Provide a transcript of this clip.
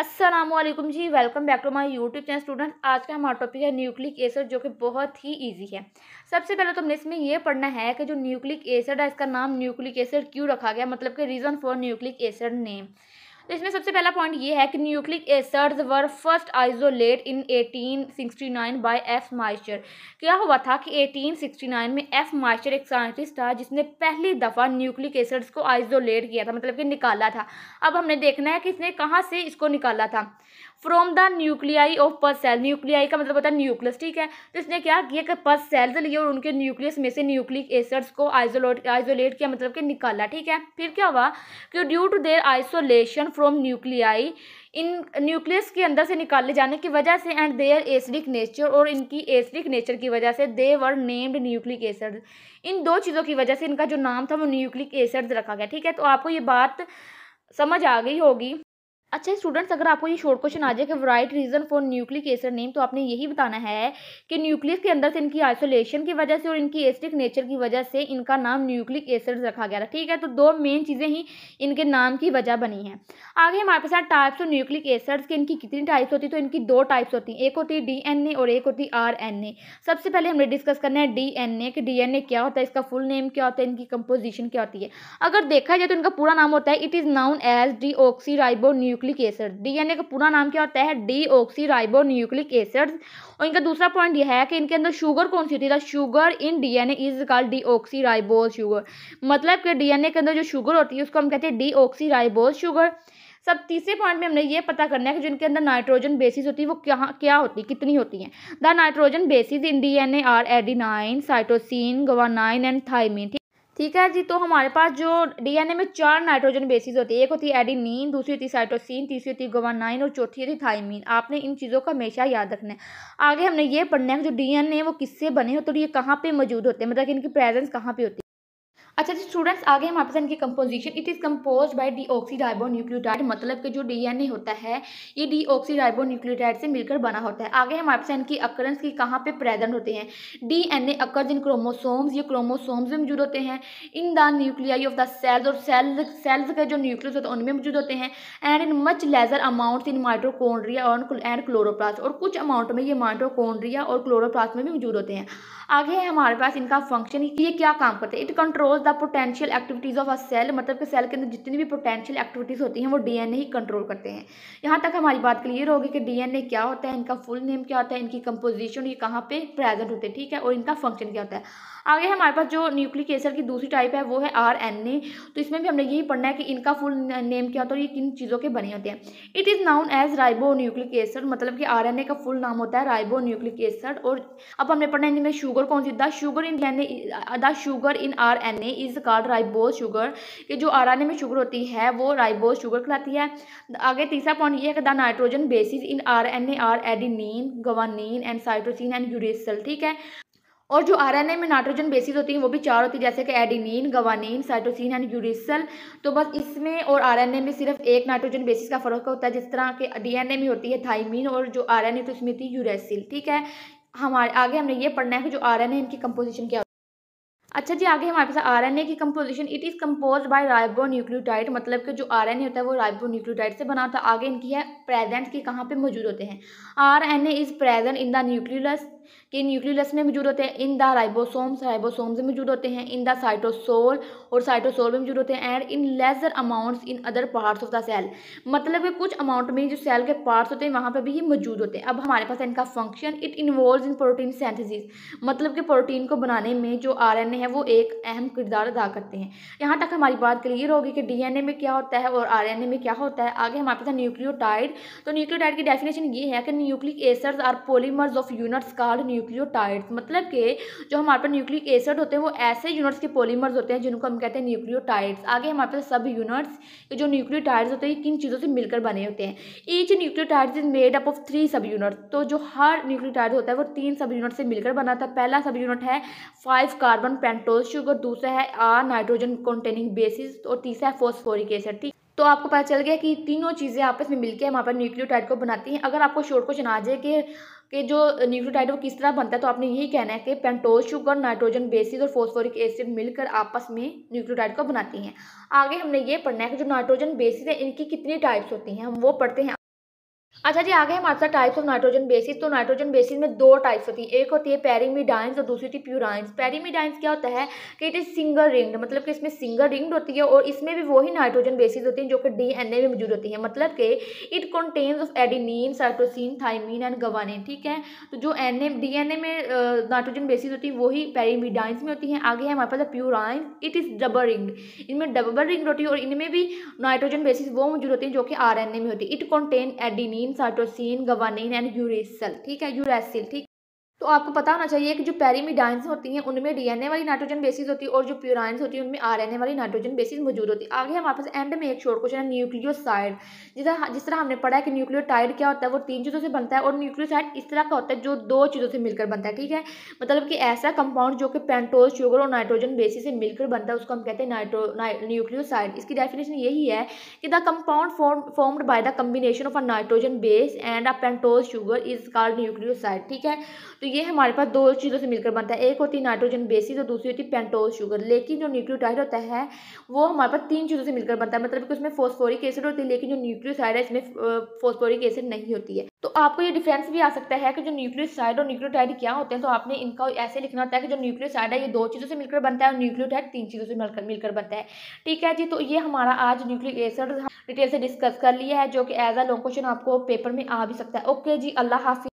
Aslam ji welcome back to my YouTube channel student आज का हमारा टॉपिक है न्यूक्लिक एसिड जो कि बहुत ही इजी है सबसे पहले तो हमने इसमें यह पढ़ना है कि जो न्यूक्लिक एसिड है इसका नाम न्यूक्लिक एसिड क्यों रखा गया मतलब कि reason for nucleic acid name तो इसमें सबसे पहला पॉइंट ये है कि nucleic acids were first isolated in 1869 by F Miescher क्या हुआ था कि 1869 में एफ माइस्चर एक साइंटिस्ट था जिसने पहली दफ़ा न्यूक्लिक एसड्स को आइसोलेट किया था मतलब कि निकाला था अब हमने देखना है कि इसने कहाँ से इसको निकाला था from the nuclei of pus cell nuclei का मतलब होता है न्यूक्लियस ठीक है तो इसने क्या किया कि पस सेल्स लिए और उनके न्यूक्लियस में से न्यूक्लिक एसिड्स को आइसोलेट आइसोलेट किया मतलब कि निकाला ठीक है फिर क्या हुआ कि due to their isolation from nuclei in nucleus के अंदर से निकाले जाने की वजह से एंड देयर एसिडिक नेचर और इनकी एसिडिक नेचर की वजह से they were named nucleic acid इन दो चीज़ों की वजह से इनका जो नाम था वो न्यूक्लिक एसिड रखा गया ठीक है तो आपको ये बात समझ आ गई होगी अच्छा स्टूडेंट्स अगर आपको ये शॉर्ट क्वेश्चन आ जाए कि right reason for nucleic acid name तो आपने यही बताना है कि न्यूक्लियस के अंदर से इनकी आइसोलेशन की वजह से और इनकी एसिडिक नेचर की वजह से इनका नाम न्यूक्लिक एसिड रखा गया था ठीक है तो दो मेन चीज़ें ही इनके नाम की वजह बनी है आगे हमारे पास टाइप्स ऑफ न्यूक्लिक एसड्स की इनकी कितनी टाइप्स होती है तो इनकी दो टाइप्स होती हैं एक होती है डी और एक होती है आर सबसे पहले हमने डिस्कस करना है डी कि डी क्या होता है इसका फुल नेम क्या होता है इनकी कंपोजिशन क्या होती है अगर देखा जाए तो इनका पूरा नाम होता है it is known as deoxyribonucleic acid DNA का पूरा नाम क्या होता है deoxyribonucleic acid और इनका दूसरा पॉइंट यह है कि इनके अंदर शुगर कौन सी होती है sugar in DNA is called deoxyribose sugar मतलब कि डीएनए के अंदर जो शुगर होती है उसको हम कहते हैं डी ऑक्सी राइबोज शुगर सब तीसरे पॉइंट में हमने ये पता करना है कि जिनके अंदर नाइट्रोजन बेसिस होती है वो क्या क्या होती है कितनी होती हैं the nitrogen bases in D N A are adenine cytosine guanine and thymine ठीक है जी तो हमारे पास जो डीएनए में चार नाइट्रोजन बेसिस होती है एक होती है एडिनिन दूसरी होती है साइटोसिन तीसरी होती है गोवानाइन और चौथी होती है थाइमिन आपने इन चीज़ों का हमेशा याद रखना है आगे हमने ये पढ़ना है कि जो डीएनए वो किससे बने हो तो ये कहाँ पे मौजूद होते हैं मतलब कि इनकी प्रेजेंस कहाँ पे होती है अच्छा जी स्टूडेंट्स आगे हमारे पास इनकी composition it is composed by deoxyribonucleotide मतलब कि जो डीएनए होता है ये डी डीऑक्सीराइबो न्यूक्लियोटाइड से मिलकर बना होता है आगे हमारे पास इनकी अक्रंस की कहाँ पे प्रेजेंट होते हैं डीएनए अक्र जिन क्रोमोसोम्स ये क्रोमोसोम्स में मौजूद होते हैं in the nuclei of the cells और सेल्स सेल्स के जो न्यूक्लियस होते हैं उनमें मौजूद होते हैं and in much lesser amount in mitochondria और एंड क्लोरोप्लास्ट और कुछ अमाउंट में ये माइट्रोकोन्ड्रिया और क्लोरोप्लास्ट में भी मौजूद होते हैं आगे हमारे पास इनका फंक्शन ये क्या काम करते हैं it control controls the potential activities of a cell मतलब कि सेल के अंदर जितनी भी पोटेंशियल एक्टिविटीज़ होती हैं वो डीएनए ही कंट्रोल करते हैं यहाँ तक हमारी बात क्लियर होगी कि डीएनए क्या होता है इनका फुल नेम क्या होता है इनकी कंपोजिशन ये कहाँ पे प्रेजेंट होते हैं ठीक है और इनका फंक्शन क्या होता है आगे हमारे पास जो न्यूक्लिक एसिड की दूसरी टाइप है वो है आर तो इसमें भी हमने यही पढ़ना है कि इनका फुल नेम क्या होता है और ये किन चीज़ों के बने होते हैं it is known as ribonucleic acid मतलब कि आर का फुल नाम होता है राइबो न्यूक्लिक एसर और अब हमने पढ़ना है इनमें शुगर कौन सी the sugar in the sugar in R N A में इज कार्ड राइबोज शुगर कि जो आर में शुगर होती है वो राइबोज शुगर कहलाती है आगे तीसरा पॉइंट ये है the nitrogen bases in R N A are adenine guanine and cytosine and uracil ठीक है और जो आरएनए में नाइट्रोजन बेसिस होती हैं वो भी चार होती हैं जैसे कि adenine guanine cytosine and uracil तो बस इसमें और आरएनए में सिर्फ एक नाइट्रोजन बेसिस का फ़र्क होता है जिस तरह के डीएनए में होती है थाइमिन और जो आरएनए तो इसमें थी यूरेसिल ठीक है हमारे आगे हमने ये पढ़ना है कि जो आरएनए इनकी कंपोजिशन क्या अच्छा जी आगे हमारे पास आर एन ए की composition it is composed by ribonucleotide मतलब कि जो आर एन ए होता है वो राइबो न्यूक्लियोटाइड से बना होता है आगे इनकी है प्रेजेंट की कहाँ पे मौजूद होते हैं R N A is present in the nucleus के न्यूक्लियस में मौजूद होते हैं इन द राइबोसोम्स राइबोसोम्स में मौजूद होते हैं इन द साइटोसोल और साइटोसोल में मौजूद होते हैं and in lesser amounts in other parts of the cell मतलब कि कुछ अमाउंट में जो सेल के पार्ट्स होते हैं वहाँ पर भी ये मौजूद होते हैं अब हमारे पास इनका function it involve in protein synthesis मतलब कि प्रोटीन को बनाने में जो आर है वो एक अहम किरदार अदा करते हैं यहाँ तक हमारी बात क्लियर होगी कि डी में क्या होता है और आर में क्या होता है आगे हमारे पास न्यूक्लियोटाइड तो न्यूक्लियोटाइड की डेफिनेशन ये है कि nucleic acids are polymers of units का चार न्यूक्लियोटाइड्स मतलब के जो हमारे पास न्यूक्लिक एसिड होते हैं वो ऐसे यूनिट्स के पोलीमर्स होते हैं जिनको हम कहते हैं न्यूक्लियोटाइड्स आगे हमारे पास सब यूनिट्स के जो न्यूक्लियोटाइड्स होते हैं किन चीज़ों से मिलकर बने होते हैं each nucleotides is made up of three subunits तो जो हर न्यूक्लियोटाइड होता है वो तीन सब यूनिट से मिलकर बना था पहला सब यूनिट है फाइव कार्बन पेंटोल शुगर दूसरा है आर नाइट्रोजन कंटेनिंग बेसिस और तीसरा है फोस्फोरिक एसिड ठीक तो आपको पता चल गया कि तीनों चीज़ें आपस में मिलकर वहाँ पर न्यूक्लियोटाइड को बनाती हैं अगर आपको शोर को चना जाए कि कि जो न्यूक्लियोटाइड वो किस तरह बनता है तो आपने यही कहना है कि पेंटोज शुगर नाइट्रोजन बेसिस और फोस्फोरिक एसिड मिलकर आपस में न्यूक्लियोटाइड को बनाती हैं आगे हमने ये पढ़ना है कि जो नाइट्रोजन बेसिस है इनकी कितनी टाइप्स होती हैं हम वो पढ़ते हैं अच्छा जी आगे हमारे साथ टाइप्स ऑफ नाइट्रोजन बेसिस तो नाइट्रोजन बेसिस में दो टाइप्स होती है एक होती है पेरीमिडाइंस और दूसरी होती है प्यूराइंस पेरीमिडाइंस क्या होता है कि इट इज़ सिंगल रिंग्ड मतलब कि इसमें सिंगल रिंग्ड होती है और इसमें भी वही नाइट्रोजन बेसिस होती है जो कि डीएनए में मौजूद होती है मतलब कि it contains of adenine cytosine thymine and guanine ठीक है तो जो एन डी ए में नाइट्रोजन बेसिस होती है वही पेरीमिडाइंस में होती है आगे है हमारे पास purines it is double ringed इनमें डबल रिंग्ड होती है और इनमें भी नाइट्रोजन बेसिस वो मौजूद होती है जो कि आर में होती है it contain adenine cytosine guanine and uracil ठीक है यूरेसिल ठीक तो आपको पता होना चाहिए कि जो पैरीमिडाइंस होती हैं उनमें डीएनए वाली नाइट्रोजन बेसिस होती है और जो प्यूराइंस होती है उनमें आरएनए वाली नाइट्रोजन बेसिस मौजूद होती है आगे हमारे पास एंड में एक छोट क्वेश्चन है न्यूक्लियोसाइड जिसका जिस तरह हमने पढ़ा है कि न्यूक्लियोटाइड क्या होता है वो तीन चीज़ों से बनता है और न्यूक्लियोसाइड इस तरह का होता है जो दो चीज़ों से मिलकर बनता है ठीक है मतलब कि ऐसा कंपाउंड जो कि पेंटोज शुगर और नाइट्रोजन बेसिस से मिलकर बनता है उसको हम कहते हैं नाइट्रो न्यूक्लियोसाइड इसकी डेफिनेशन यही है कि the compound formed by the combination of a nitrogen base and a pentose sugar is called nucleoside ठीक है तो ये हमारे पास दो चीज़ों से मिलकर बनता है एक होती है नाइट्रोजन बेसिस और दूसरी होती है पेंटोज शुगर लेकिन जो न्यूक्लियोटाइड होता है वो हमारे पास तीन चीज़ों से मिलकर बनता है मतलब कि उसमें फोस्फोरिक एसिड होती है लेकिन जो न्यूक्लियोसाइड है इसमें फोस्फोरिक एसिड नहीं होती है तो आपको ये डिफ्रेंस भी आ सकता है कि जो न्यूक्लियोसाइड और न्यूक्लियोटाइड क्या होते हैं तो आपने इनका ऐसे लिखना होता है कि जो न्यूक्लियोसाइड है ये दो चीज़ों से मिलकर बनता है और न्यूक्लियोटाइड तीन चीज़ों से मिलकर मिलकर बनता है ठीक है जी तो ये हमारा आज न्यूक्लिक एसिड डिटेल से डिस्कस कर लिया है जो कि एज अ लॉन्ग क्वेश्चन आपको पेपर में आ भी सकता है ओके जी अल्लाह हाफि